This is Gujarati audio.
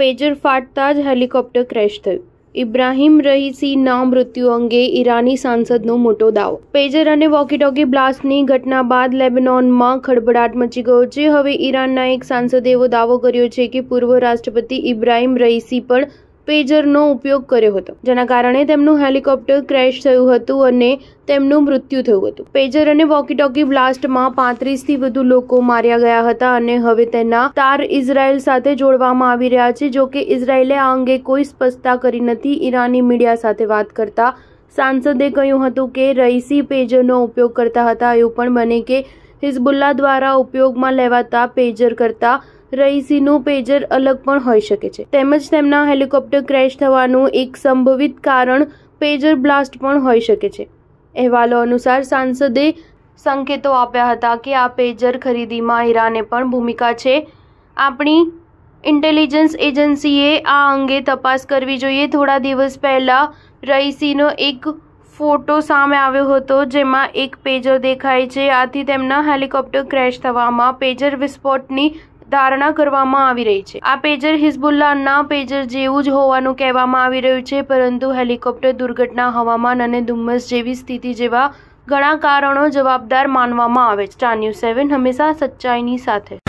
પેજર ફાટતા જ હેલિકોપ્ટર ક્રેશ થયું ઇબ્રાહિમ રહીસીના મૃત્યુ અંગે ઈરાની સાંસદનો મોટો દાવો પેજર અને વોકીટોકી બ્લાસ્ટની ઘટના બાદ લેબનોનમાં ખળભળાટ મચી ગયો છે હવે ઈરાનના એક સાંસદે એવો દાવો કર્યો છે કે પૂર્વ રાષ્ટ્રપતિ ઇબ્રાહિમ રહીસી પણ પેજરનો ઉપયોગ કર્યો હતો જેના કારણે તેમનું હેલિકોપ્ટર ક્રેશ થયું હતું અને તેમનું મૃત્યુ થયું હતું પેજર અને વોકી ટોકી બ્લાસ્ટમાં પાંત્રીસથી વધુ લોકો માર્યા ગયા હતા અને હવે તેના તાર ઇઝરાયલ સાથે જોડવામાં આવી રહ્યા છે જો કે ઇઝરાયલે આ અંગે કોઈ સ્પષ્ટતા કરી નથી ઈરાની મીડિયા સાથે વાત કરતા સાંસદે કહ્યું હતું કે રઈસી પેજરનો ઉપયોગ કરતા હતા એવું પણ બને કે હિઝબુલ્લા દ્વારા ઉપયોગમાં લેવાતા પેજર કરતાં રહીસીનું પેજર અલગ પણ હોઈ શકે છે તેમજ તેમના હેલિકોપ્ટર ક્રેશ થવાનું એક સંભવિત કારણ પેજર બ્લાસ્ટ પણ હોઈ શકે છે અહેવાલો અનુસાર સાંસદે સંકેતો આપ્યા હતા કે આ પેજર ખરીદીમાં ઈરાને પણ ભૂમિકા છે આપણી ઇન્ટેલિજન્સ એજન્સીએ આ અંગે તપાસ કરવી જોઈએ થોડા દિવસ પહેલાં રઈસીનો એક ફોટો સામે આવ્યો હતો જેમાં એક પેજર દેખાય છે આથી તેમના હેલિકોપ્ટર ક્રેશ થવામાં પેજર વિસ્ફોટની ધારણા કરવામાં આવી રહી છે આ પેજર હિઝબુલ્લાના પેજર જેવું જ હોવાનું કહેવામાં આવી રહ્યું છે પરંતુ હેલિકોપ્ટર દુર્ઘટના હવામાન અને ધુમ્મસ જેવી સ્થિતિ જેવા ઘણા કારણો જવાબદાર માનવામાં આવે છે સ્ટાર ન્યૂઝ સેવન હંમેશા સચ્ચાઈની સાથે